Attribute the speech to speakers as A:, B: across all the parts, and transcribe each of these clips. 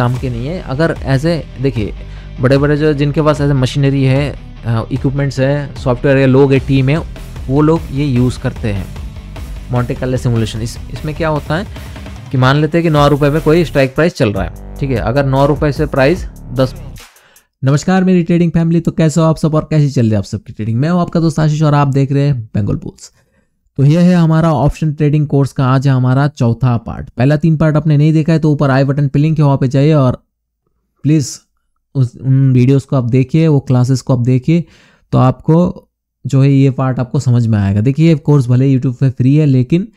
A: काम के नहीं है अगर एज ए देखिए बड़े बड़े जो जिनके पास ऐसे मशीनरी है इक्विपमेंट्स है सॉफ्टवेयर है लोग है टीम है वो लोग ये यूज़ करते हैं मॉन्टे कार्लो सिमुलेशन इस इसमें क्या होता है कि मान लेते हैं कि नौ रुपये में कोई स्ट्राइक प्राइस चल रहा है ठीक है अगर नौ रुपये से प्राइस दस नमस्कार मेरी ट्रेडिंग फैमिली तो कैसे हो आप सब और कैसी चल रही है आप सबकी ट्रेडिंग मैं हूँ आपका दोस्त आशीष और आप देख रहे हैं बेंगल पोल्स तो यह है हमारा ऑप्शन ट्रेडिंग कोर्स का आज हमारा चौथा पार्ट पहला तीन पार्ट आपने नहीं देखा है तो ऊपर आई बटन पे लिंक है वहाँ पे जाइए और प्लीज़ उस उन वीडियोस को आप देखिए वो क्लासेस को आप देखिए तो आपको जो है ये पार्ट आपको समझ में आएगा देखिए ये कोर्स भले यूट्यूब पे फ्री है लेकिन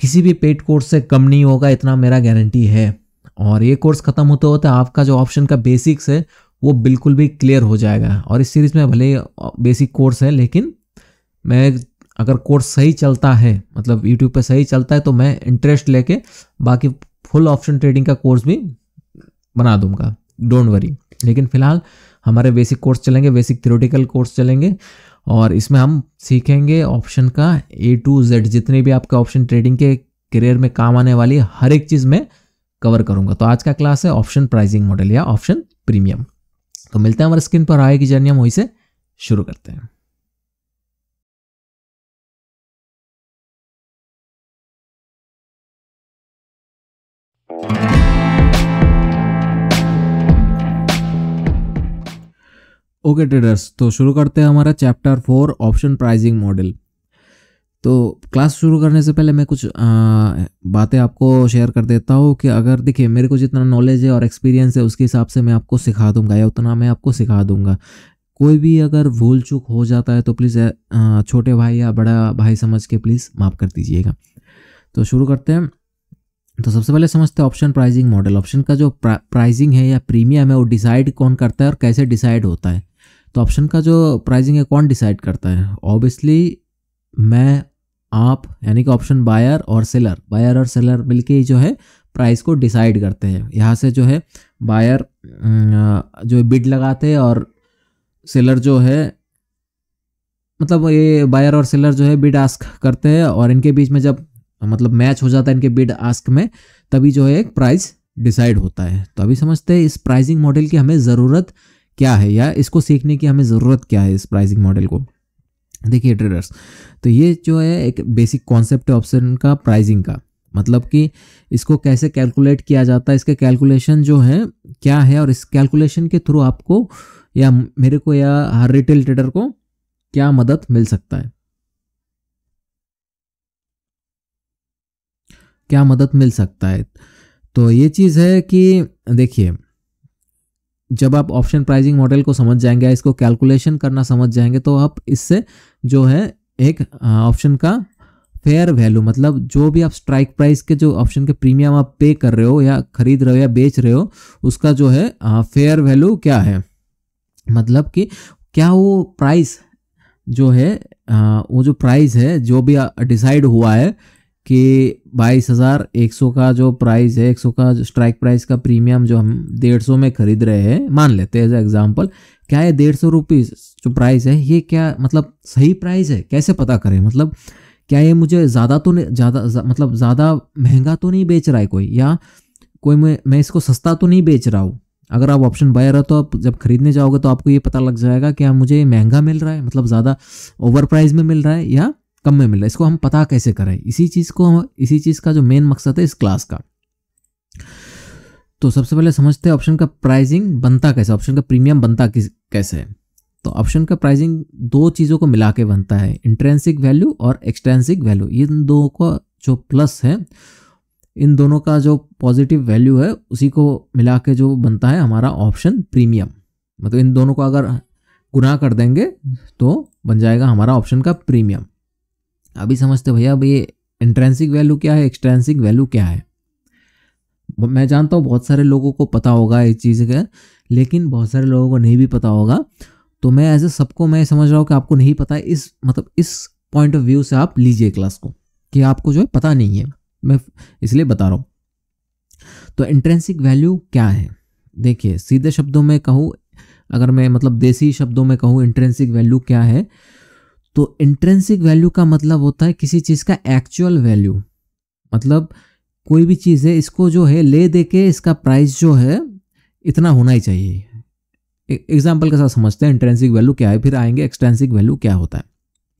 A: किसी भी पेड कोर्स से कम नहीं होगा इतना मेरा गारंटी है और ये कोर्स ख़त्म होते होते आपका जो ऑप्शन का बेसिक्स है वो बिल्कुल भी क्लियर हो जाएगा और इस सीरीज़ में भले बेसिक कोर्स है लेकिन मैं अगर कोर्स सही चलता है मतलब यूट्यूब पे सही चलता है तो मैं इंटरेस्ट लेके बाकी फुल ऑप्शन ट्रेडिंग का कोर्स भी बना दूंगा डोंट वरी लेकिन फिलहाल हमारे बेसिक कोर्स चलेंगे बेसिक थ्योरेटिकल कोर्स चलेंगे और इसमें हम सीखेंगे ऑप्शन का ए टू जेड जितने भी आपके ऑप्शन ट्रेडिंग के करियर में काम आने वाली हर एक चीज़ में कवर करूंगा तो आज का क्लास है ऑप्शन प्राइजिंग मॉडल या ऑप्शन प्रीमियम तो मिलते हैं हमारे स्क्रीन पर आएगी जर्नी हम वहीं से शुरू करते हैं ओके ट्रेडर्स तो शुरू करते हैं हमारा chapter four option pricing model तो क्लास शुरू करने से पहले मैं कुछ बातें आपको शेयर कर देता हूँ कि अगर देखिए मेरे को जितना नॉलेज है और एक्सपीरियंस है उसके हिसाब से मैं आपको सिखा दूंगा या उतना मैं आपको सिखा दूंगा कोई भी अगर भूल चूक हो जाता है तो प्लीज़ छोटे भाई या बड़ा भाई समझ के प्लीज़ माफ़ कर दीजिएगा तो शुरू करते हैं तो सबसे पहले समझते हैं ऑप्शन प्राइजिंग मॉडल ऑप्शन का जो प्रा, प्राइजिंग है या प्रीमियम है वो डिसाइड कौन करता है और कैसे डिसाइड होता है तो ऑप्शन का जो प्राइजिंग है कौन डिसाइड करता है ऑब्वियसली मैं आप यानी कि ऑप्शन बायर और सेलर बायर और सेलर मिलके जो है प्राइस को डिसाइड करते हैं यहाँ से जो है बायर जो बिड लगाते हैं और सेलर जो है मतलब ये बायर और सेलर जो है बिड आस्क करते हैं और इनके बीच में जब मतलब मैच हो जाता है इनके बिड आस्क में तभी जो है एक प्राइस डिसाइड होता है तो अभी समझते हैं इस प्राइजिंग मॉडल की हमें ज़रूरत क्या है या इसको सीखने की हमें ज़रूरत क्या है इस प्राइसिंग मॉडल को देखिए ट्रेडर्स तो ये जो है एक बेसिक कॉन्सेप्ट ऑप्शन का प्राइसिंग का मतलब कि इसको कैसे कैलकुलेट किया जाता है इसके कैलकुलेशन जो है क्या है और इस कैलकुलेशन के थ्रू आपको या मेरे को या हर रिटेल ट्रेडर को क्या मदद मिल सकता है क्या मदद मिल सकता है तो ये चीज़ है कि देखिए जब आप ऑप्शन प्राइजिंग मॉडल को समझ जाएंगे इसको कैलकुलेशन करना समझ जाएंगे तो आप इससे जो है एक ऑप्शन का फेयर वैल्यू मतलब जो भी आप स्ट्राइक प्राइस के जो ऑप्शन के प्रीमियम आप पे कर रहे हो या खरीद रहे हो या बेच रहे हो उसका जो है फेयर वैल्यू क्या है मतलब कि क्या वो प्राइस जो है आ, वो जो प्राइस है जो भी डिसाइड हुआ है कि बाईस हज़ार एक सौ का जो प्राइस है एक सौ का स्ट्राइक प्राइस का प्रीमियम जो हम डेढ़ सौ में खरीद रहे हैं मान लेते हैं एज एग्जाम्पल क्या ये डेढ़ सौ रुपीज़ जो प्राइस है ये क्या मतलब सही प्राइस है कैसे पता करें मतलब क्या ये मुझे ज़्यादा तो नहीं ज़्यादा मतलब ज़्यादा महंगा तो नहीं बेच रहा है कोई या कोई मैं मैं इसको सस्ता तो नहीं बेच रहा हूँ अगर आप ऑप्शन बायर हो तो आप जब खरीदने जाओगे तो आपको ये पता लग जाएगा कि हाँ, मुझे महंगा मिल रहा है मतलब ज़्यादा ओवर प्राइस में मिल रहा है या कम में मिल रहा है इसको हम पता कैसे करें इसी चीज़ को इसी चीज़ का जो मेन मकसद है इस क्लास का तो सबसे पहले समझते हैं ऑप्शन का प्राइजिंग बनता कैसे ऑप्शन का प्रीमियम बनता कैसे है तो ऑप्शन का प्राइजिंग दो चीज़ों को मिला के बनता है इंट्रेंसिक वैल्यू और एक्सट्रेंसिक वैल्यू इन दो का जो प्लस है इन दोनों का जो पॉजिटिव वैल्यू है उसी को मिला के जो बनता है हमारा ऑप्शन प्रीमियम मतलब इन दोनों को अगर गुना कर देंगे तो बन जाएगा हमारा ऑप्शन का प्रीमियम अभी समझते भैया अब ये इंट्रेंसिक वैल्यू क्या है एक्सट्रेंसिक वैल्यू क्या है मैं जानता हूँ बहुत सारे लोगों को पता होगा इस चीज़ का लेकिन बहुत सारे लोगों को नहीं भी पता होगा तो मैं ऐसे सबको मैं समझ रहा हूँ कि आपको नहीं पता इस मतलब इस पॉइंट ऑफ व्यू से आप लीजिए क्लास को कि आपको जो है पता नहीं है मैं इसलिए बता रहा हूँ तो इंट्रेंसिक वैल्यू क्या है देखिए सीधे शब्दों में कहूँ अगर मैं मतलब देसी शब्दों में कहूँ इंट्रेंसिक वैल्यू क्या है तो इंट्रेंसिक वैल्यू का मतलब होता है किसी चीज़ का एक्चुअल वैल्यू मतलब कोई भी चीज़ है इसको जो है ले दे के इसका प्राइस जो है इतना होना ही चाहिए एग्जाम्पल e, के साथ समझते हैं इंट्रेंसिक वैल्यू क्या है फिर आएंगे एक्सटेंसिक वैल्यू क्या होता है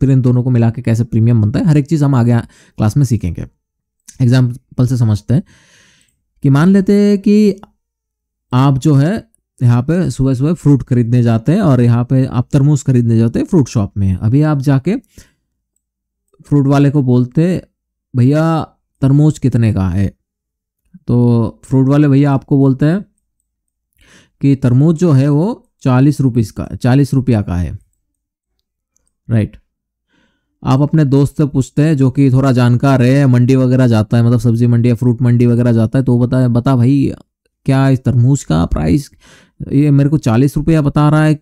A: फिर इन दोनों को मिला के कैसे प्रीमियम बनता है हर एक चीज़ हम आगे क्लास में सीखेंगे एग्जाम्पल से समझते हैं कि मान लेते हैं कि आप जो है यहाँ पे सुबह सुबह फ्रूट खरीदने जाते हैं और यहाँ पे आप तरबूज खरीदने जाते हैं फ्रूट शॉप में अभी आप जाके फ्रूट वाले को बोलते भैया तरबूज कितने का है तो फ्रूट वाले भैया आपको बोलते हैं कि तरबूज जो है वो चालीस रुपीज़ का चालीस रुपया का है राइट आप अपने दोस्त से पूछते हैं जो कि थोड़ा जानकार है मंडी वगैरह जाता है मतलब सब्जी मंडी या फ्रूट मंडी वगैरह जाता है तो बता बता भाई क्या इस तरबूज का प्राइस ये मेरे को चालीस रुपया बता रहा है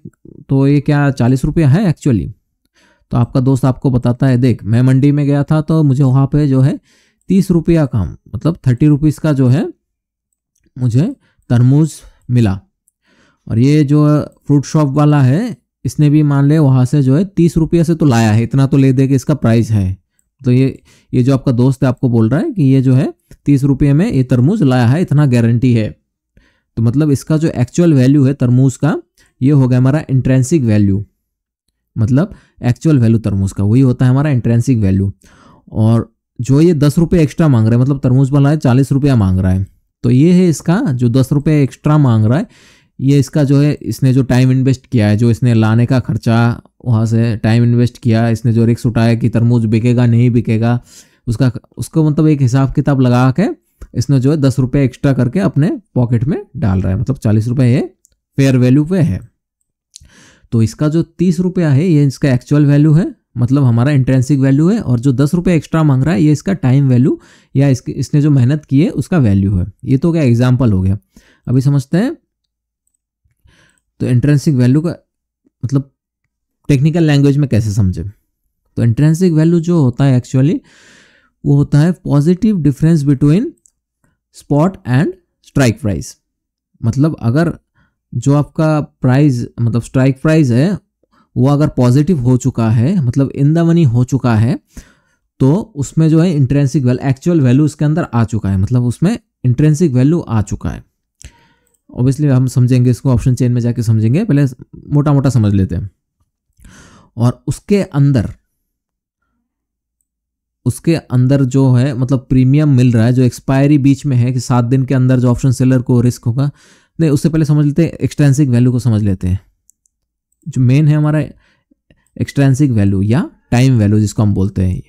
A: तो ये क्या चालीस रुपया है एक्चुअली तो आपका दोस्त आपको बताता है देख मैं मंडी में गया था तो मुझे वहाँ पे जो है तीस रुपया का मतलब थर्टी रुपीज़ का जो है मुझे तरमूज मिला और ये जो फ्रूट शॉप वाला है इसने भी मान लिया वहाँ से जो है तीस रुपये से तो लाया है इतना तो ले दे कि इसका प्राइस है तो ये ये जो आपका दोस्त है आपको बोल रहा है कि ये जो है तीस रुपये में ये तरमूज लाया है इतना गारंटी है तो मतलब इसका जो एक्चुअल वैल्यू है तरमूज का ये हो गया हमारा इंट्रेंसिक वैल्यू मतलब एक्चुअल वैल्यू तरमूज का वही होता है हमारा इंट्रेंसिक वैल्यू और जो ये दस रुपये एक्स्ट्रा मांग रहा है मतलब तरमूज वाला है चालीस रुपया मांग रहा है तो ये है इसका जो दस रुपये एक्स्ट्रा मांग रहा है ये इसका जो है इसने जो टाइम इन्वेस्ट किया है जो इसने लाने का खर्चा वहाँ से टाइम इन्वेस्ट किया इसने जो रिक्स उठाया कि तरमूज बिकेगा नहीं बिकेगा उसका उसको मतलब एक हिसाब किताब लगा के इसने जो है दस रुपये एक्स्ट्रा करके अपने पॉकेट में डाल रहा है मतलब चालीस रुपये ये फेयर वैल्यू पे है तो इसका जो तीस रुपया है ये इसका एक्चुअल वैल्यू है मतलब हमारा इंट्रेंसिक वैल्यू है और जो दस रुपये एक्स्ट्रा मांग रहा है ये इसका टाइम वैल्यू या इसके इसने जो मेहनत की है उसका वैल्यू है ये तो क्या एग्जाम्पल हो गया अभी समझते हैं तो इंट्रेंसिक वैल्यू का मतलब टेक्निकल लैंग्वेज में कैसे समझे तो इंट्रेंसिक वैल्यू जो होता है एक्चुअली वो होता है positive difference between spot and strike price मतलब अगर जो आपका प्राइस मतलब स्ट्राइक प्राइस है वो अगर पॉजिटिव हो चुका है मतलब इन द मनी हो चुका है तो उसमें जो है इंट्रेंसिक वैल्यू एक्चुअल वैल्यू उसके अंदर आ चुका है मतलब उसमें इंट्रेंसिक वैल्यू आ चुका है ऑब्वियसली हम समझेंगे इसको ऑप्शन चेन में जाके समझेंगे पहले मोटा मोटा समझ लेते हैं और उसके अंदर उसके अंदर जो है मतलब प्रीमियम मिल रहा है जो एक्सपायरी बीच में है कि सात दिन के अंदर जो ऑप्शन सेलर को रिस्क होगा नहीं उससे पहले समझ लेते हैं एक्सटेंसिक वैल्यू को समझ लेते हैं जो मेन है हमारा एक्सटेंसिक वैल्यू या टाइम वैल्यू जिसको हम बोलते हैं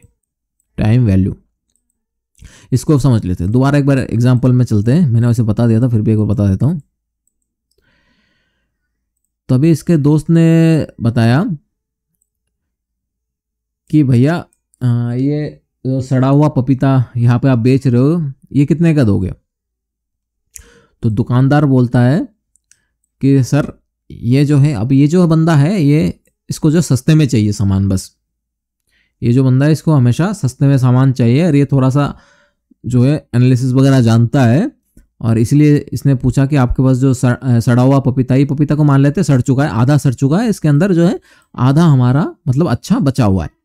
A: टाइम वैल्यू इसको समझ लेते हैं दोबारा एक बार एग्जाम्पल में चलते हैं मैंने उसे बता दिया था फिर भी एक बार बता देता हूँ तो अभी इसके दोस्त ने बताया कि भैया ये तो सड़ा हुआ पपीता यहाँ पे आप बेच रहे हो ये कितने का दोगे तो दुकानदार बोलता है कि सर ये जो है अब ये जो बंदा है ये इसको जो सस्ते में चाहिए सामान बस ये जो बंदा है इसको हमेशा सस्ते में सामान चाहिए और ये थोड़ा सा जो है एनालिसिस वगैरह जानता है और इसलिए इसने पूछा कि आपके पास जो सड़ा हुआ पपीता ही पपीता को मान लेते सड़ चुका है आधा सड़ चुका है इसके अंदर जो है आधा हमारा मतलब अच्छा बचा हुआ है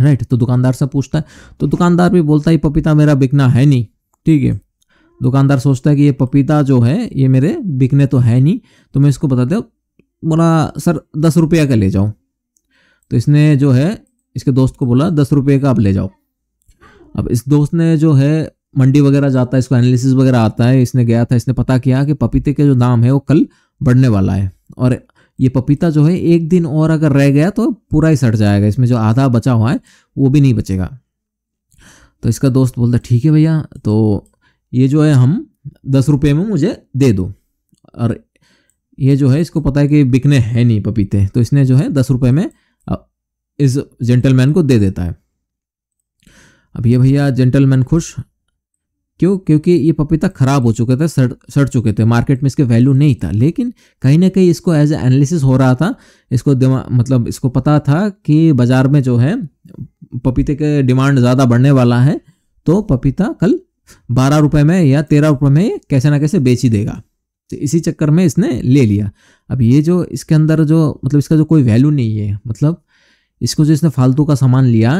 A: राइट तो दुकानदार से पूछता है तो दुकानदार भी बोलता है पपीता मेरा बिकना है नहीं ठीक है दुकानदार सोचता है कि ये पपीता जो है ये मेरे बिकने तो है नहीं तो मैं इसको बता बताते बोला सर दस रुपया का ले जाओ तो इसने जो है इसके दोस्त को बोला दस रुपये का आप ले जाओ अब इस दोस्त ने जो है मंडी वगैरह जाता है इसको एनालिसिस वगैरह आता है इसने गया था इसने पता किया कि पपीते के जो दाम है वो कल बढ़ने वाला है और ये पपीता जो है एक दिन और अगर रह गया तो पूरा ही सड़ जाएगा इसमें जो आधा बचा हुआ है वो भी नहीं बचेगा तो इसका दोस्त बोलता ठीक है भैया तो ये जो है हम दस रुपये में मुझे दे दो और ये जो है इसको पता है कि बिकने हैं नहीं पपीते तो इसने जो है दस रुपये में इस जेंटलमैन को दे देता है अब ये भैया जेंटलमैन खुश क्यों क्योंकि ये पपीता ख़राब हो चुके थे सड़ सड़ चुके थे मार्केट में इसके वैल्यू नहीं था लेकिन कहीं ना कहीं इसको एज एनालिसिस हो रहा था इसको मतलब इसको पता था कि बाज़ार में जो है पपीते के डिमांड ज़्यादा बढ़ने वाला है तो पपीता कल बारह रुपये में या तेरह रुपये में कैसे ना कैसे बेच ही देगा तो इसी चक्कर में इसने ले लिया अब ये जो इसके अंदर जो मतलब इसका जो कोई वैल्यू नहीं है मतलब इसको जो इसने फालतू का सामान लिया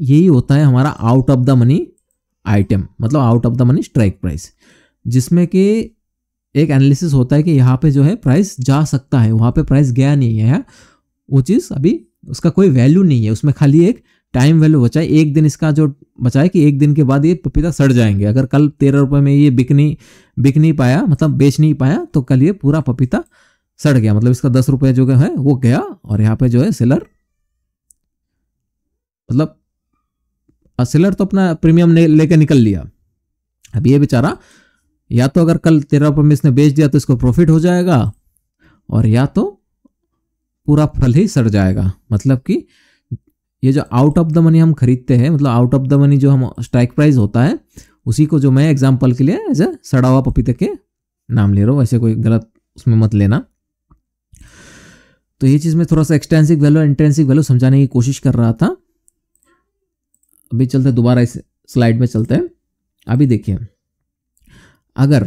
A: यही होता है हमारा out of the money item मतलब out of the money strike price जिसमें कि एक एनालिसिस होता है कि यहाँ पे जो है प्राइस जा सकता है वहाँ पे प्राइस गया नहीं है वो चीज़ अभी उसका कोई वैल्यू नहीं है उसमें खाली एक टाइम वैल्यू बचा है एक दिन इसका जो बचा है कि एक दिन के बाद ये पपीता सड़ जाएंगे अगर कल तेरह रुपये में ये बिक नहीं बिक नहीं पाया मतलब बेच नहीं पाया तो कल ये पूरा पपीता सड़ गया मतलब इसका दस रुपये जो है वो गया और यहाँ पे जो है सेलर मतलब सेलर तो अपना प्रीमियम लेकर निकल लिया अब ये बेचारा या तो अगर कल तेरह रुपये में इसने बेच दिया तो इसको प्रॉफिट हो जाएगा और या तो पूरा फल ही सड़ जाएगा मतलब कि ये जो आउट ऑफ द मनी हम खरीदते हैं मतलब आउट ऑफ द मनी जो हम स्ट्राइक प्राइस होता है उसी को जो मैं एग्जाम्पल के लिए एज ए सड़ा हुआ पपीते के नाम ले रहा हूँ ऐसे कोई गलत उसमें मत लेना तो ये चीज़ में थोड़ा सा एक्सटेंसिव वैल्यू इंटेंसिव वैल्यू समझाने की कोशिश कर रहा था अभी चलते हैं दोबारा इस स्लाइड में चलते हैं अभी देखिए अगर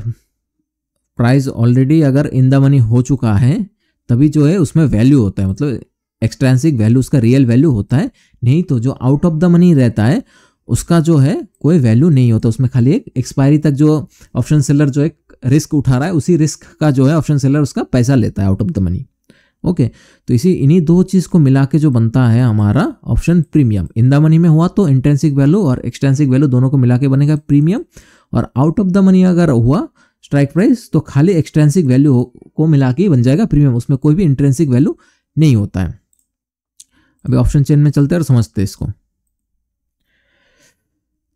A: प्राइस ऑलरेडी अगर इन द मनी हो चुका है तभी जो है उसमें वैल्यू होता है मतलब एक्सट्रेंसिक वैल्यू उसका रियल वैल्यू होता है नहीं तो जो आउट ऑफ द मनी रहता है उसका जो है कोई वैल्यू नहीं होता उसमें खाली एक एक्सपायरी तक जो ऑप्शन सेलर जो एक रिस्क उठा रहा है उसी रिस्क का जो है ऑप्शन सेलर उसका पैसा लेता है out of the money okay तो इसी इन्हीं दो चीज़ को मिला के जो बनता है हमारा option premium in the money में हुआ तो इंटेंसिक वैल्यू और एक्सटेंसिक वैल्यू दोनों को मिला के बनेगा प्रीमियम और आउट ऑफ द मनी अगर हुआ स्ट्राइक प्राइस तो खाली एक्सटेंसिक वैल्यू को मिला के ही बन जाएगा प्रीमियम उसमें कोई भी इंटेंसिक वैल्यू नहीं होता है अभी ऑप्शन चेन में चलते हैं और समझते हैं इसको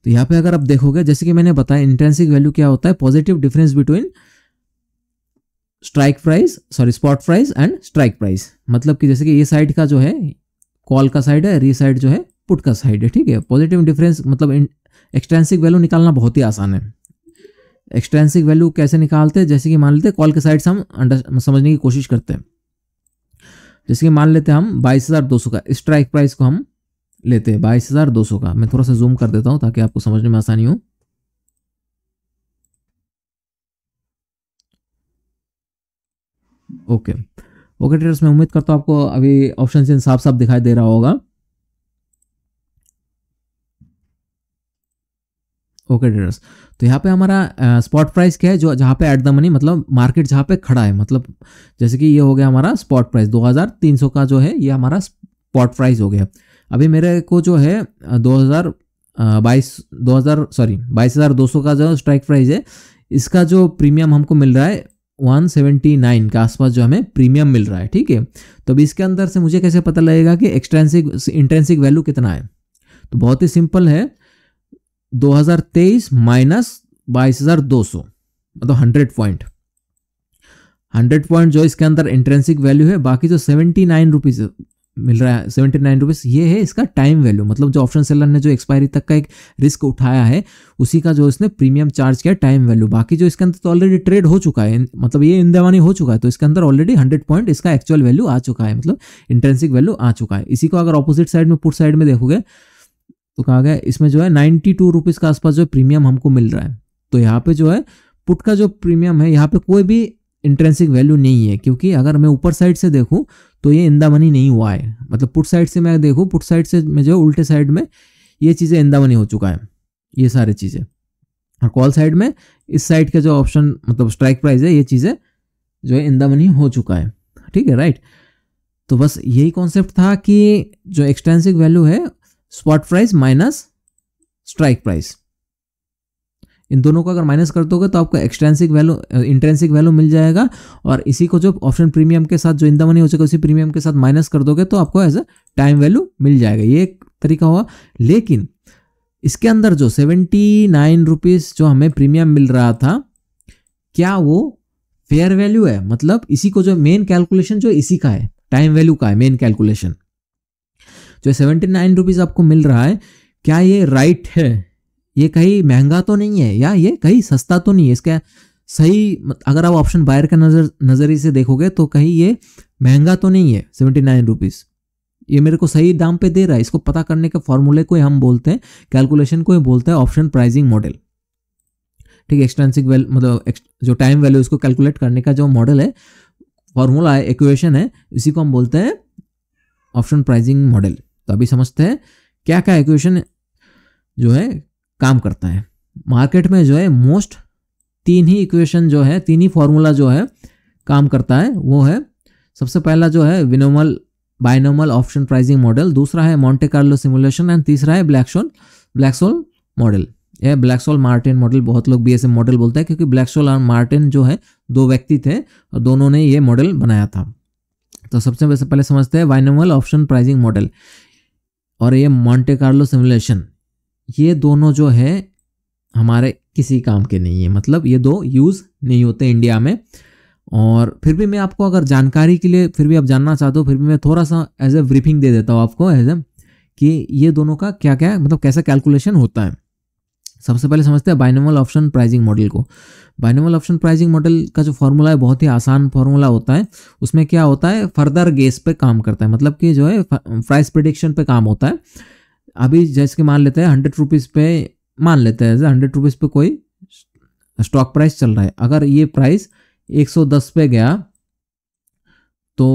A: तो यहाँ पे अगर आप देखोगे जैसे कि मैंने बताया इंटेंसिक वैल्यू क्या होता है positive difference between strike price sorry spot price and strike price मतलब कि जैसे कि ये साइड का जो है कॉल का साइड है ये साइड जो है पुट का साइड है ठीक है पॉजिटिव डिफरेंस मतलब एक्सटेंसिक वैल्यू निकालना बहुत ही आसान है एक्सटेंसिक वैल्यू कैसे निकालते हैं जैसे कि मान लेते हैं कॉल के साइड से हम अंडर समझने की कोशिश करते हैं जैसे कि मान लेते हैं हम बाईस हज़ार दो सौ का स्ट्राइक प्राइस को हम लेते हैं बाईस हज़ार दो सौ का मैं थोड़ा सा जूम कर देता हूँ ताकि आपको समझने में आसानी हो ओके ओके ट्रेडर्स मैं उम्मीद करता हूँ आपको अभी ऑप्शन चेन साफ साफ दिखाई दे रहा होगा ओके ट्रेडर्स तो यहाँ पे हमारा स्पॉट प्राइस क्या है जो जहाँ पे एट द मनी मतलब मार्केट जहाँ पे खड़ा है मतलब जैसे कि ये हो गया हमारा स्पॉट प्राइस 2300 का जो है ये हमारा स्पॉट प्राइस हो गया अभी मेरे को जो है 2000 बाईस दो हज़ार सॉरी बाईस हज़ार दो सौ का जो स्ट्राइक प्राइस है इसका जो प्रीमियम हमको मिल रहा है 179 के आसपास जो हमें प्रीमियम मिल रहा है ठीक है तो अभी इसके अंदर से मुझे कैसे पता लगेगा कि एक्सटेंसिक इंटेंसिक वैल्यू कितना है तो बहुत ही सिंपल है 2023 माइनस बाईस मतलब 100 पॉइंट 100 पॉइंट जो इसके अंदर इंटेंसिक वैल्यू है बाकी जो सेवेंटी नाइन मिल रहा है सेवेंटी नाइन रुपीज़ ये है इसका टाइम वैल्यू मतलब जो ऑप्शन सेलर ने जो एक्सपायरी तक का एक रिस्क उठाया है उसी का जो इसने प्रीमियम चार्ज किया टाइम वैल्यू बाकी जो इसके अंदर तो ऑलरेडी ट्रेड हो चुका है मतलब ये इंदेवानी हो चुका है तो इसके अंदर ऑलरेडी हंड्रेड पॉइंट इसका एक्चुअल वैल्यू आ चुका है मतलब इंटेंसिक वैल्यू आ चुका है इसी को अगर ऑपोजिट साइड में पुट साइड में देखोगे तो कहा गया इसमें जो है नाइन्टी टू रुपीज़ के आसपास जो प्रीमियम हमको मिल रहा है तो यहाँ पे जो है पुट का जो प्रीमियम है यहाँ पे कोई भी इंट्रेंसिक वैल्यू नहीं है क्योंकि अगर मैं ऊपर साइड से देखूँ तो ये इंदा मनी नहीं हुआ है मतलब पुट साइड से मैं देखूँ पुट साइड से मैं जो उल्टे साइड में ये चीज़ें इंदा मनी हो चुका है ये सारी चीज़ें और कॉल साइड में इस साइड का जो ऑप्शन मतलब स्ट्राइक प्राइस है ये चीज़ें जो है इंदा मनी हो चुका है ठीक है राइट तो बस यही कॉन्सेप्ट था कि जो एक्सटेंसिव वैल्यू है spot price minus strike price इन दोनों को अगर माइनस कर दोगे तो आपको एक्सट्रेंसिक वैल्यू इंट्रेंसिक वैल्यू मिल जाएगा और इसी को जो ऑप्शन प्रीमियम के साथ जो इन मनी हो चुका उसी प्रीमियम के साथ माइनस कर दोगे तो आपको एज अ टाइम वैल्यू मिल जाएगा ये एक तरीका हुआ लेकिन इसके अंदर जो सेवेंटी नाइन रुपीज़ जो हमें प्रीमियम मिल रहा था क्या वो फेयर वैल्यू है मतलब इसी को जो मेन कैलकुलेशन जो इसी का है टाइम वैल्यू का है मेन कैलकुलेशन जो सेवेंटी नाइन रुपीज़ आपको मिल रहा है क्या ये राइट है ये कहीं महंगा तो नहीं है या ये कहीं सस्ता तो नहीं है इसका सही अगर आप ऑप्शन बायर का नज़र नज़रिए से देखोगे तो कहीं ये महंगा तो नहीं है सेवेंटी नाइन रुपीज़ ये मेरे को सही दाम पे दे रहा है इसको पता करने के फॉर्मूले को हम बोलते हैं कैलकुलेशन को ही बोलते हैं ऑप्शन प्राइजिंग मॉडल ठीक है एक्सटेंसिक वैल मतलब जो टाइम वैल्यू उसको कैलकुलेट करने का जो मॉडल है फॉर्मूला है इक्वेशन है इसी को हम बोलते हैं ऑप्शन प्राइजिंग मॉडल तो अभी समझते हैं क्या क्या इक्वेशन जो है काम करता है मार्केट में जो है मोस्ट तीन ही इक्वेशन जो है तीन ही फॉर्मूला जो है काम करता है वो है सबसे पहला जो है binomial binomial option pricing model दूसरा है मॉन्टे कार्लो सिमुलेशन एंड तीसरा है ब्लैकसोल ब्लैकसोल मॉडल यह ब्लैकसोल मार्टिन मॉडल बहुत लोग बी मॉडल बोलते हैं क्योंकि ब्लैकसोल और मार्टिन जो है दो व्यक्ति थे और दोनों ने ये मॉडल बनाया था तो सबसे पहले समझते हैं बाइनोमल ऑप्शन प्राइजिंग मॉडल और ये मॉन्टे कार्लो सिमुलेशन ये दोनों जो है हमारे किसी काम के नहीं है मतलब ये दो यूज़ नहीं होते इंडिया में और फिर भी मैं आपको अगर जानकारी के लिए फिर भी आप जानना चाहते हो फिर भी मैं थोड़ा सा एज ए ब्रीफिंग दे देता हूँ आपको एज ए कि ये दोनों का क्या क्या मतलब कैसा कैलकुलेशन होता है सबसे पहले समझते हैं बाइनोमल ऑप्शन प्राइजिंग मॉडल को बाइनोमल ऑप्शन प्राइजिंग मॉडल का जो फॉर्मूला है बहुत ही आसान फार्मूला होता है उसमें क्या होता है फर्दर गेस पे काम करता है मतलब कि जो है प्राइस प्रिडिक्शन पे काम होता है अभी जैसे कि मान लेते हैं हंड्रेड रुपीज़ पे मान लेते हैं हंड्रेड रुपीज़ पे कोई स्टॉक प्राइस चल रहा है अगर ये प्राइस एक सौ दस पे गया तो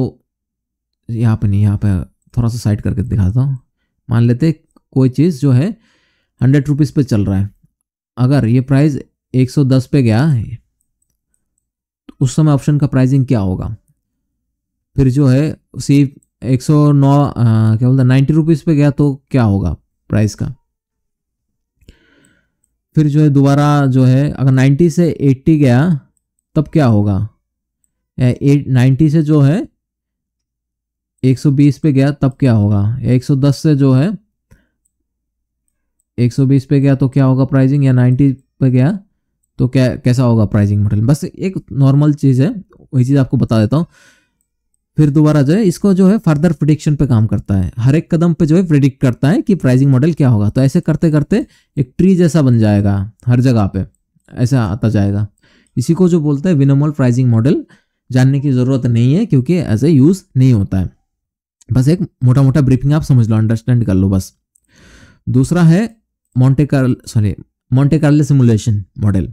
A: यहाँ पे नहीं यहाँ पे थोड़ा सा साइड करके दिखाता हूँ मान लेते कोई चीज़ जो है हंड्रेड रुपीज़ पे चल रहा है अगर ये प्राइस एक सौ दस पे गया तो उस समय ऑप्शन का प्राइजिंग क्या होगा फिर जो है सी एक सौ नौ क्या बोलते हैं नाइन्टी रुपीज़ पे गया तो क्या होगा प्राइस का फिर जो है दोबारा जो है अगर नाइन्टी से एट्टी गया तब क्या होगा नाइन्टी से जो है एक सौ बीस पे गया तब क्या होगा या एक सौ दस से जो है एक सौ बीस पे गया तो क्या होगा प्राइजिंग या नाइन्टी पे गया तो क्या कैसा होगा प्राइजिंग मॉडल बस एक नॉर्मल चीज़ है वही चीज़ आपको बता देता हूँ फिर दोबारा जो है इसको जो है फर्दर प्रिडिक्शन पे काम करता है हर एक कदम पे जो है प्रिडिक्ट करता है कि प्राइसिंग मॉडल क्या होगा तो ऐसे करते करते एक ट्री जैसा बन जाएगा हर जगह पे ऐसा आता जाएगा इसी को जो बोलते हैं विनोमल प्राइजिंग मॉडल जानने की ज़रूरत नहीं है क्योंकि एज ए यूज़ नहीं होता है बस एक मोटा मोटा ब्रीफिंग आप समझ लो अंडरस्टैंड कर लो बस दूसरा है Monte Carlo sorry Monte Carlo simulation model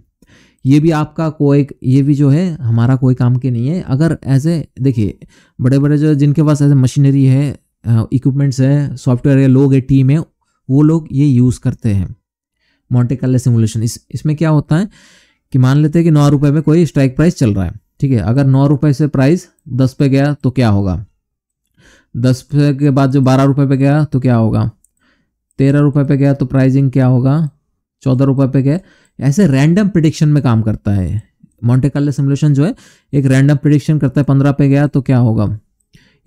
A: ये भी आपका कोई ये भी जो है हमारा कोई काम के नहीं है अगर ऐसे देखिए बड़े बड़े जो जिनके पास ऐसे मशीनरी है इक्विपमेंट्स है सॉफ्टवेयर है लोग है टीम है वो लोग ये यूज़ करते हैं मॉन्टेकाले सिमुलेशन इस इसमें क्या होता है कि मान लेते हैं कि नौ रुपये में कोई स्ट्राइक प्राइस चल रहा है ठीक है अगर नौ रुपये से प्राइस दस पे गया तो क्या होगा दस पे के बाद जो बारह रुपये पे गया तो क्या होगा तेरह रुपये पे गया तो प्राइजिंग क्या होगा चौदह रुपये पे गया ऐसे रैंडम प्रिडिक्शन में काम करता है मॉन्टे कार्लो सिमुलेशन जो है एक रैंडम प्रिडिक्शन करता है पंद्रह पे गया तो क्या होगा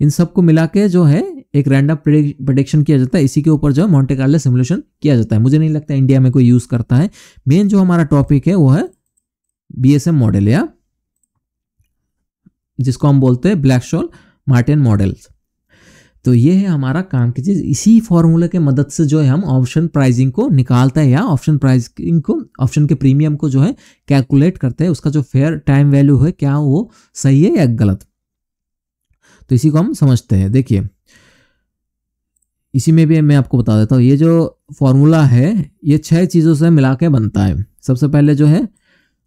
A: इन सबको मिला के जो है एक रैंडम प्रिडिक्शन किया जाता है इसी के ऊपर जो है मॉन्टे कार्लो सिमुलेशन किया जाता है मुझे नहीं लगता इंडिया में कोई यूज़ करता है मेन जो हमारा टॉपिक है वो है बी मॉडल या जिसको हम बोलते हैं ब्लैक शोल मार्टिन मॉडल्स तो ये है हमारा काम की चीज़ इसी फॉर्मूला के मदद से जो है हम ऑप्शन प्राइजिंग को निकालते हैं या ऑप्शन प्राइजिंग को ऑप्शन के प्रीमियम को जो है कैलकुलेट करते हैं उसका जो फेयर टाइम वैल्यू है क्या वो सही है या गलत तो इसी को हम समझते हैं देखिए इसी में भी मैं आपको बता देता हूँ ये जो फॉर्मूला है ये छः चीज़ों से मिला के बनता है सबसे पहले जो है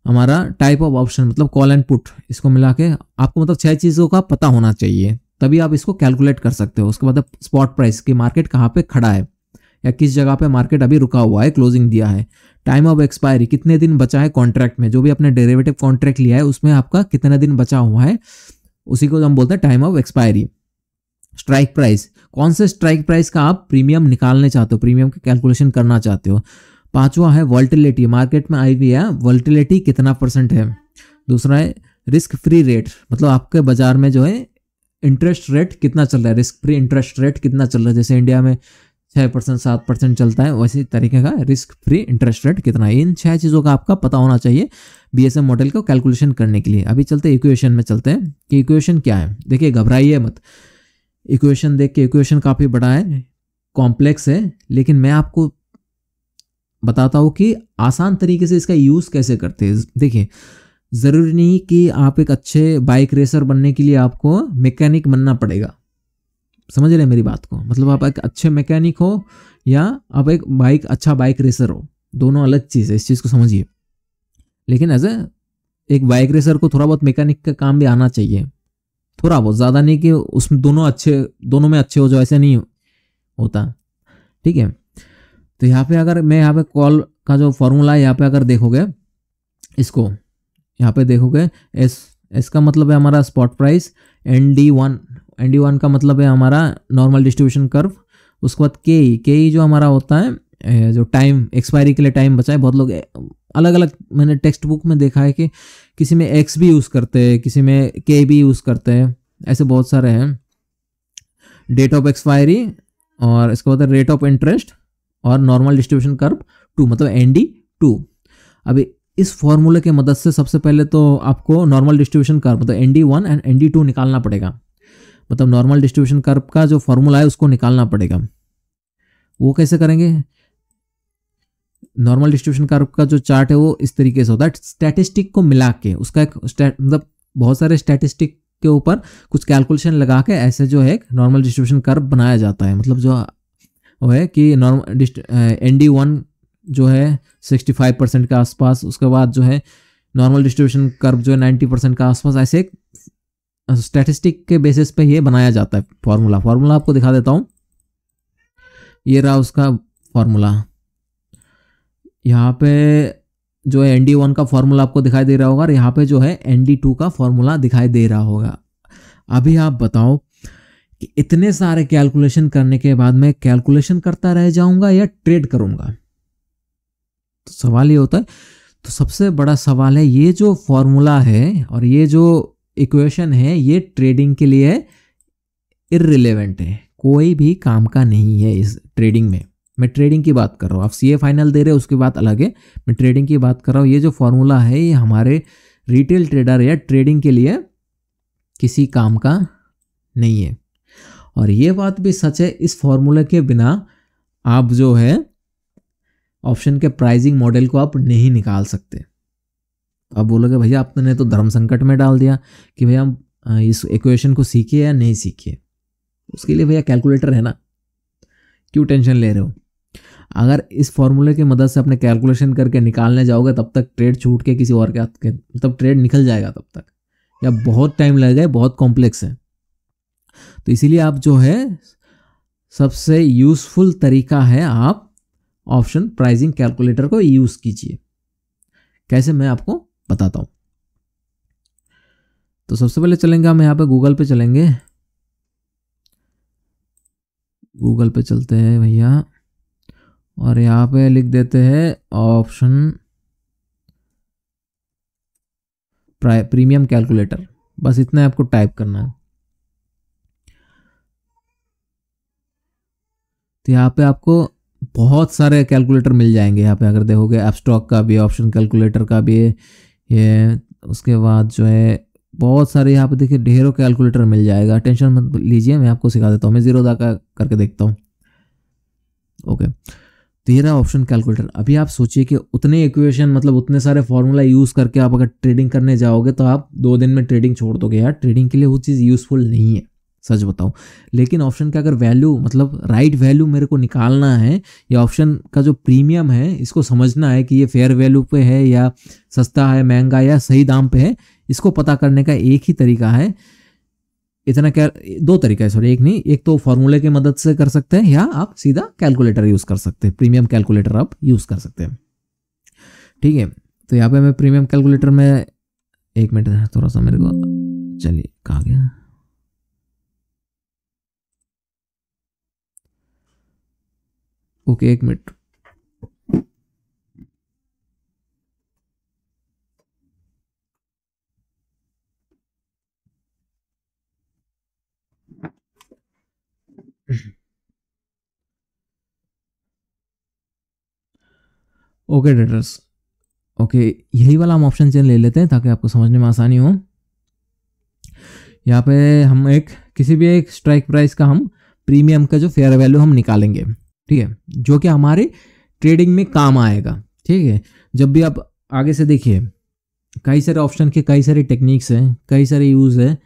A: हमारा टाइप ऑफ ऑप्शन मतलब कॉल एंड पुट इसको मिला के आपको मतलब छः चीज़ों का पता होना चाहिए तभी आप इसको कैलकुलेट कर सकते हो उसके मतलब स्पॉट प्राइस कि मार्केट कहाँ पे खड़ा है या किस जगह पे मार्केट अभी रुका हुआ है क्लोजिंग दिया है टाइम ऑफ एक्सपायरी कितने दिन बचा है कॉन्ट्रैक्ट में जो भी आपने डेरिवेटिव कॉन्ट्रैक्ट लिया है उसमें आपका कितने दिन बचा हुआ है उसी को हम बोलते हैं time of expiry strike price कौन से स्ट्राइक प्राइस का आप प्रीमियम निकालने चाहते हो प्रीमियम का कैलकुलेशन करना चाहते हो पांचवा है वॉल्टिलिटी मार्केट में आई हुई है वॉल्टिलिटी कितना परसेंट है दूसरा है रिस्क फ्री रेट मतलब आपके बाजार में जो है इंटरेस्ट रेट कितना चल रहा है रिस्क फ्री इंटरेस्ट रेट कितना चल रहा है जैसे इंडिया में छः परसेंट सात परसेंट चलता है वैसे तरीके का रिस्क फ्री इंटरेस्ट रेट कितना है इन छह चीज़ों का आपका पता होना चाहिए बी एस एम मॉडल को कैलकुलेशन करने के लिए अभी चलते इक्वेशन में चलते हैं कि इक्वेशन क्या है देखिए घबराइए मत इक्वेशन देख के इक्वेशन काफ़ी बड़ा है कॉम्प्लेक्स है लेकिन मैं आपको बताता हूँ कि आसान तरीके से इसका यूज़ कैसे करते हैं देखिए ज़रूरी नहीं कि आप एक अच्छे बाइक रेसर बनने के लिए आपको मैकेनिक बनना पड़ेगा समझ रहे हैं मेरी बात को मतलब आप एक अच्छे मैकेनिक हो या आप एक बाइक अच्छा बाइक रेसर हो दोनों अलग चीज़ है इस चीज़ को समझिए लेकिन एज ए एक बाइक रेसर को थोड़ा बहुत मैकेनिक का काम भी आना चाहिए थोड़ा बहुत ज़्यादा नहीं कि उसमें दोनों अच्छे दोनों में अच्छे हो जो ऐसे नहीं होता ठीक है तो यहाँ पे अगर मैं यहाँ पे कॉल का जो फॉर्मूला है यहाँ पे अगर देखोगे इसको यहाँ पे देखोगे एस एस का मतलब है हमारा spot price N D one N D one का मतलब है हमारा नॉर्मल डिस्ट्रीब्यूशन कर्व उसके बाद के ई के ई जो हमारा होता है जो टाइम एक्सपायरी के लिए टाइम बचा है बहुत लोग अलग अलग मैंने टेक्स्ट बुक में देखा है कि किसी में एक्स भी यूज़ करते हैं किसी में के भी यूज़ करते हैं ऐसे बहुत सारे हैं डेट ऑफ एक्सपायरी और इसके बाद रेट ऑफ इंटरेस्ट और नॉर्मल डिस्ट्रीब्यूशन कर्व टू मतलब एन डी टू अभी इस फॉर्मूले के मदद से सबसे पहले तो आपको नॉर्मल डिस्ट्रीब्यूशन कर्व मतलब N D one and N D two निकालना पड़ेगा मतलब नॉर्मल डिस्ट्रीब्यूशन कर्व का जो फॉर्मूला है उसको निकालना पड़ेगा वो कैसे करेंगे नॉर्मल डिस्ट्रीब्यूशन कर्व का जो चार्ट है वो इस तरीके से होता है स्टैटिस्टिक को मिला के उसका एक मतलब बहुत सारे स्टैटिस्टिक के ऊपर कुछ कैलकुलेशन लगा के ऐसे जो है नॉर्मल डिस्ट्रीब्यूशन कर्व बनाया जाता है मतलब जो वो है कि नॉर्मल एन डी वन जो है 65 परसेंट के आसपास उसके बाद जो है नॉर्मल डिस्ट्रीब्यूशन कर्व जो है 90 परसेंट के आसपास ऐसे स्टैटिस्टिक के बेसिस पे ये बनाया जाता है फार्मूला फार्मूला आपको दिखा देता हूँ ये रहा उसका फार्मूला यहाँ पे जो है एन डी वन का फार्मूला आपको दिखाई दे रहा होगा और यहाँ पे जो है एन डी टू का फार्मूला दिखाई दे रहा होगा अभी आप बताओ कि इतने सारे कैलकुलेशन करने के बाद मैं कैलकुलेशन करता रह जाऊंगा या ट्रेड करूंगा सवाल ये होता है तो सबसे बड़ा सवाल है ये जो फॉर्मूला है और ये जो इक्वेशन है ये ट्रेडिंग के लिए इरिलेवेंट है कोई भी काम का नहीं है इस ट्रेडिंग में मैं ट्रेडिंग की बात कर रहा हूँ आप सी फाइनल दे रहे हो उसके बाद अलग है मैं ट्रेडिंग की बात कर रहा हूँ ये जो फॉर्मूला है ये हमारे रिटेल ट्रेडर या ट्रेडिंग के लिए किसी काम का नहीं है और ये बात भी सच है इस फॉर्मूला के बिना आप जो है ऑप्शन के प्राइजिंग मॉडल को आप नहीं निकाल सकते तो आप बोलोगे भैया आपने तो धर्म संकट में डाल दिया कि भैया हम इस इक्वेशन को सीखिए या नहीं सीखे उसके लिए भैया कैलकुलेटर है ना क्यों टेंशन ले रहे हो अगर इस फॉर्मूले की मदद से अपने कैलकुलेशन करके निकालने जाओगे तब तक ट्रेड छूट के किसी और के हाथ के मतलब ट्रेड निकल जाएगा तब तक या बहुत टाइम लग जाए बहुत कॉम्प्लेक्स है तो इसीलिए आप जो है सबसे यूज़फुल तरीका है आप ऑप्शन प्राइसिंग कैलकुलेटर को यूज़ कीजिए कैसे मैं आपको बताता हूं तो सबसे पहले चलेंगे हम यहां पे गूगल पे चलेंगे गूगल पे चलते हैं भैया और यहां पे लिख देते हैं ऑप्शन प्रीमियम कैलकुलेटर बस इतना आपको टाइप करना है तो यहाँ पे आपको बहुत सारे कैलकुलेटर मिल जाएंगे यहाँ पे अगर देखोगे एप स्टॉक का भी ऑप्शन कैलकुलेटर का भी ये उसके बाद जो है बहुत सारे यहाँ पे देखिए ढेरों कैलकुलेटर मिल जाएगा टेंशन मत लीजिए मैं आपको सिखा देता हूँ मैं जीरो दा का करके देखता हूँ ओके तेरह ऑप्शन कैलकुलेटर अभी आप सोचिए कि उतने इक्वेशन मतलब उतने सारे फार्मूला यूज़ करके आप अगर ट्रेडिंग करने जाओगे तो आप दो दिन में ट्रेडिंग छोड़ दोगे यार ट्रेडिंग के लिए वो चीज़ यूज़फुल नहीं है सच बताऊं लेकिन ऑप्शन का अगर वैल्यू मतलब राइट वैल्यू मेरे को निकालना है या ऑप्शन का जो प्रीमियम है इसको समझना है कि ये फेयर वैल्यू पे है या सस्ता है महंगा या सही दाम पे है इसको पता करने का एक ही तरीका है इतना क्या दो तरीका है सॉरी एक नहीं एक तो फॉर्मूले की मदद से कर सकते हैं या आप सीधा कैलकुलेटर यूज़ कर सकते हैं प्रीमियम कैलकुलेटर आप यूज़ कर सकते हैं ठीक है तो यहाँ पे मैं प्रीमियम कैलकुलेटर में एक मिनट थोड़ा सा मेरे को चलिए कहा गया ओके एक मिनट ओके डेटर्स ओके यही वाला हम ऑप्शन चेन ले लेते हैं ताकि आपको समझने में आसानी हो यहाँ पे हम एक किसी भी एक स्ट्राइक प्राइस का हम प्रीमियम का जो फेयर वैल्यू हम निकालेंगे ठीक है जो कि हमारे ट्रेडिंग में काम आएगा ठीक है जब भी आप आगे से देखिए कई सारे ऑप्शन के कई सारे टेक्निक्स हैं कई सारे यूज़ है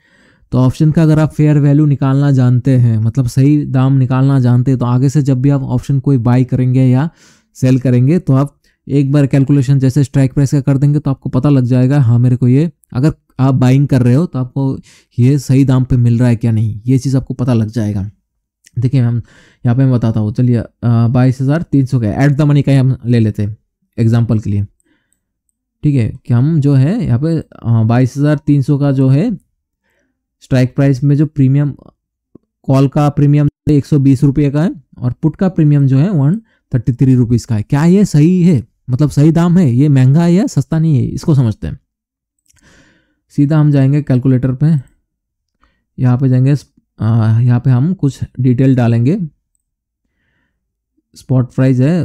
A: तो ऑप्शन का अगर आप फेयर वैल्यू निकालना जानते हैं मतलब सही दाम निकालना जानते हैं तो आगे से जब भी आप ऑप्शन कोई बाई करेंगे या सेल करेंगे तो आप एक बार कैलकुलेशन जैसे स्ट्राइक प्राइस का कर देंगे तो आपको पता लग जाएगा हाँ मेरे को ये अगर आप बाइंग कर रहे हो तो आपको ये सही दाम पे मिल रहा है क्या नहीं ये चीज़ आपको पता लग जाएगा देखिए मैम यहाँ पे मैं बताता हूँ चलिए बाईस हज़ार तीन सौ का एट द मनी का ही हम ले लेते हैं एग्जाम्पल के लिए ठीक है कि हम जो है यहाँ पे बाईस हज़ार तीन सौ का जो है स्ट्राइक प्राइस में जो प्रीमियम कॉल का प्रीमियम एक सौ बीस रुपये का है और पुट का प्रीमियम जो है वन थर्टी थ्री रुपीज़ का है क्या ये सही है मतलब सही दाम है ये महंगा है या सस्ता नहीं है इसको समझते हैं सीधा हम जाएंगे कैलकुलेटर पे यहाँ पे जाएंगे यहाँ पे हम कुछ डिटेल डालेंगे स्पॉट प्राइस है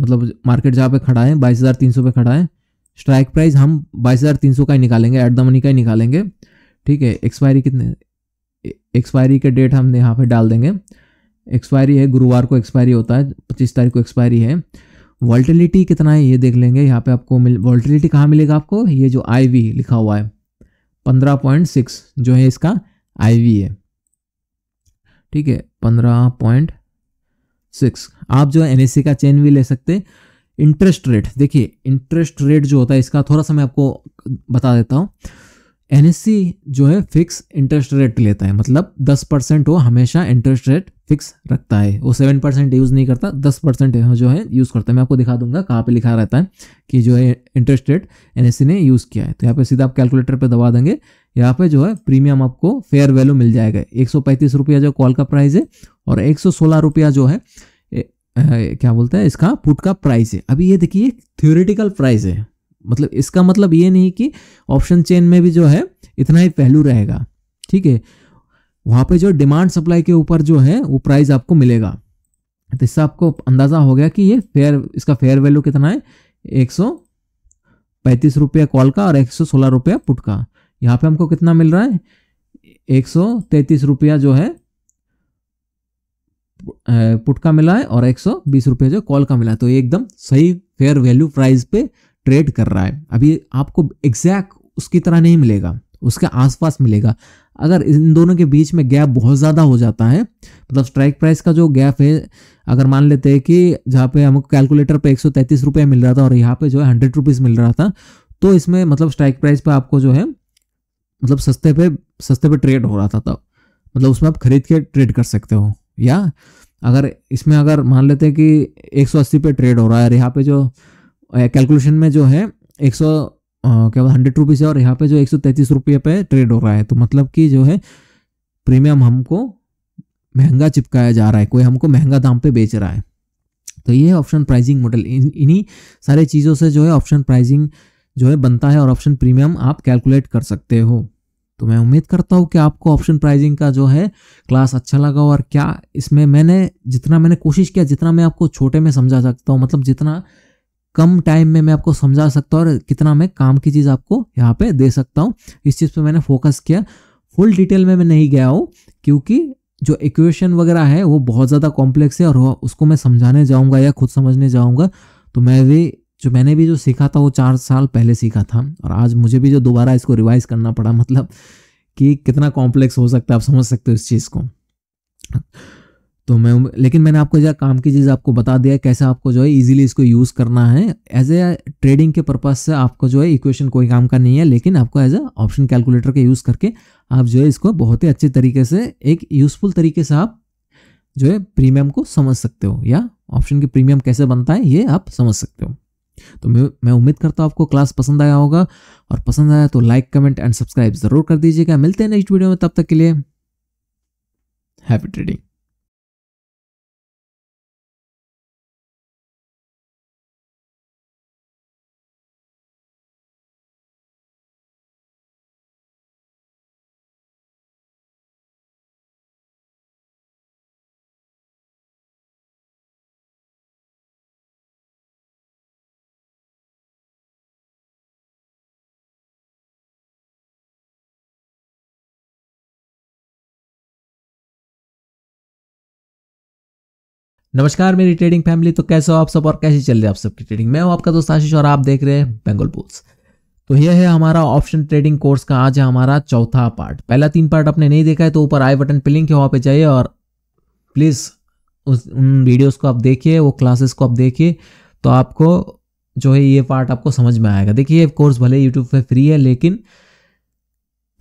A: मतलब मार्केट जहाँ पे खड़ा है बाईस हज़ार तीन सौ पे खड़ा है स्ट्राइक प्राइस हम बाईस हज़ार तीन सौ का ही निकालेंगे एट द मनी का ही निकालेंगे ठीक है एक्सपायरी कितने एक्सपायरी के डेट हमने यहाँ पे डाल देंगे एक्सपायरी है गुरुवार को एक्सपायरी होता है पच्चीस तारीख को एक्सपायरी है वॉल्टिलिटी कितना है ये देख लेंगे यहाँ पे आपको मिल वॉल्टिलिटी कहाँ मिलेगा आपको ये जो आई लिखा हुआ है 15.6 पॉइंट सिक्स जो है इसका आई है ठीक है पंद्रह पॉइंट सिक्स आप जो है एन का चेन भी ले सकते इंटरेस्ट रेट देखिए इंटरेस्ट रेट जो होता है इसका थोड़ा सा मैं आपको बता देता हूँ एन जो है फिक्स इंटरेस्ट रेट लेता है मतलब 10 परसेंट वो हमेशा इंटरेस्ट रेट फिक्स रखता है वो 7 परसेंट यूज़ नहीं करता 10 परसेंट जो है यूज़ करता है मैं आपको दिखा दूंगा कहाँ पे लिखा रहता है कि जो है इंटरेस्ट रेट एन ने यूज़ किया है तो यहाँ पे सीधा आप कैलकुलेटर पे दबा देंगे यहाँ पे जो है प्रीमियम आपको फेयर वैल्यू मिल जाएगा एक रुपया जो कॉल का प्राइस है और एक रुपया जो है क्या बोलते हैं इसका पुट का प्राइस है अभी ये देखिए थ्योरेटिकल प्राइस है मतलब इसका मतलब ये नहीं कि ऑप्शन चेन में भी जो है इतना ही पहलू रहेगा ठीक है वहाँ पे जो डिमांड सप्लाई के ऊपर जो है वो प्राइस आपको मिलेगा तो इससे आपको अंदाज़ा हो गया कि ये फेयर इसका फेयर वैल्यू कितना है एक सौ पैंतीस कॉल का और एक सौ सोलह रुपया पुट का यहाँ पे हमको कितना मिल रहा है एक सौ तैंतीस रुपया जो है पुट का मिला है और एक सौ बीस रुपया जो कॉल का मिला है तो ये एकदम सही फेयर वैल्यू प्राइस पे ट्रेड कर रहा है अभी आपको एग्जैक्ट उसकी तरह नहीं मिलेगा उसके आसपास मिलेगा अगर इन दोनों के बीच में गैप बहुत ज़्यादा हो जाता है मतलब स्ट्राइक प्राइस का जो गैप है अगर मान लेते हैं कि जहाँ पे हमको कैलकुलेटर पे एक सौ मिल रहा था और यहाँ पे जो है हंड्रेड रुपीज़ मिल रहा था तो इसमें मतलब स्ट्राइक प्राइस पे आपको जो है मतलब सस्ते पे सस्ते पे ट्रेड हो रहा था तब मतलब उसमें आप खरीद के ट्रेड कर सकते हो या अगर इसमें अगर मान लेते हैं कि 180 पे ट्रेड हो रहा है और यहाँ पे जो कैलकुलेशन में जो है एक सौ क्या हंड्रेड रुपीज़ है और यहाँ पे जो एक सौ तैंतीस रुपये पे ट्रेड हो रहा है तो मतलब कि जो है प्रीमियम हमको महंगा चिपकाया जा रहा है कोई हमको महंगा दाम पे बेच रहा है तो ये है ऑप्शन प्राइजिंग मॉडल इन्हीं सारे चीज़ों से जो है ऑप्शन प्राइजिंग जो है बनता है और ऑप्शन प्रीमियम आप कैलकुलेट कर सकते हो तो मैं उम्मीद करता हूँ कि आपको ऑप्शन प्राइजिंग का जो है क्लास अच्छा लगा और क्या इसमें मैंने जितना मैंने कोशिश किया जितना मैं आपको छोटे में समझा सकता हूँ मतलब जितना कम टाइम में मैं आपको समझा सकता हूँ और कितना मैं काम की चीज़ आपको यहाँ पे दे सकता हूँ इस चीज़ पे मैंने फोकस किया फुल डिटेल में मैं नहीं गया हूँ क्योंकि जो इक्वेशन वगैरह है वो बहुत ज़्यादा कॉम्प्लेक्स है और उसको मैं समझाने जाऊँगा या खुद समझने जाऊँगा तो मैं भी जो मैंने भी जो सीखा था वो चार साल पहले सीखा था और आज मुझे भी जो दोबारा इसको रिवाइज करना पड़ा मतलब कि कितना कॉम्प्लेक्स हो सकता है आप समझ सकते हो इस चीज़ को तो मैं लेकिन मैंने आपको जो काम की चीज़ आपको बता दिया कैसे आपको जो है इजीली इसको यूज़ करना है एज ए ट्रेडिंग के पर्पज़ से आपको जो है इक्वेशन कोई काम का नहीं है लेकिन आपको एज ए ऑप्शन कैलकुलेटर के यूज़ करके आप जो है इसको बहुत ही अच्छे तरीके से एक यूज़फुल तरीके से आप जो है प्रीमियम को समझ सकते हो या ऑप्शन के प्रीमियम कैसे बनता है ये आप समझ सकते हो तो मैं मैं उम्मीद करता हूँ आपको क्लास पसंद आया होगा और पसंद आया तो लाइक कमेंट एंड सब्सक्राइब ज़रूर कर दीजिएगा मिलते हैं नेक्स्ट वीडियो में तब तक के लिए हैप्पी ट्रेडिंग नमस्कार मेरी ट्रेडिंग फैमिली तो कैसे हो आप सब और कैसे चल रही है आप सबकी ट्रेडिंग मैं हूं आपका दोस्त आशीष और आप देख रहे हैं बेंगल बुल्स तो यह है हमारा ऑप्शन ट्रेडिंग कोर्स का आज है हमारा चौथा पार्ट पहला तीन पार्ट आपने नहीं देखा है तो ऊपर आई बटन पे लिंक है वहाँ पे जाइए और प्लीज़ उस उन वीडियोस को आप देखिए वो क्लासेस को आप देखिए तो आपको जो है ये पार्ट आपको समझ में आएगा देखिए ये कोर्स भले यूट्यूब पे फ्री है लेकिन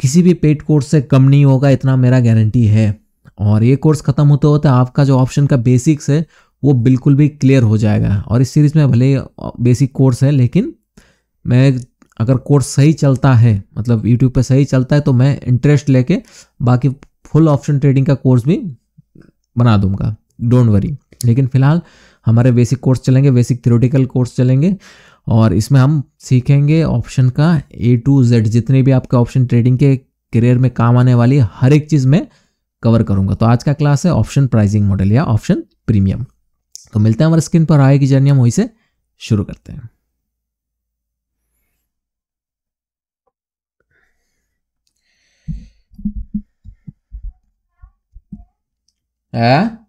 A: किसी भी पेड कोर्स से कम नहीं होगा इतना मेरा गारंटी है और ये कोर्स ख़त्म होते होते आपका जो ऑप्शन का बेसिक्स है वो बिल्कुल भी क्लियर हो जाएगा और इस सीरीज़ में भले बेसिक कोर्स है लेकिन मैं अगर कोर्स सही चलता है मतलब यूट्यूब पे सही चलता है तो मैं इंटरेस्ट लेके बाकी फुल ऑप्शन ट्रेडिंग का कोर्स भी बना दूंगा डोंट वरी लेकिन फिलहाल हमारे बेसिक कोर्स चलेंगे बेसिक थ्योरेटिकल कोर्स चलेंगे और इसमें हम सीखेंगे ऑप्शन का ए टू जेड जितने भी आपके ऑप्शन ट्रेडिंग के करियर में काम आने वाली हर एक चीज़ में कवर करूंगा तो आज का क्लास है ऑप्शन प्राइसिंग मॉडल या ऑप्शन प्रीमियम तो मिलते हैं हमारे स्क्रीन पर आए की जर्नी हम वहीं से शुरू करते हैं है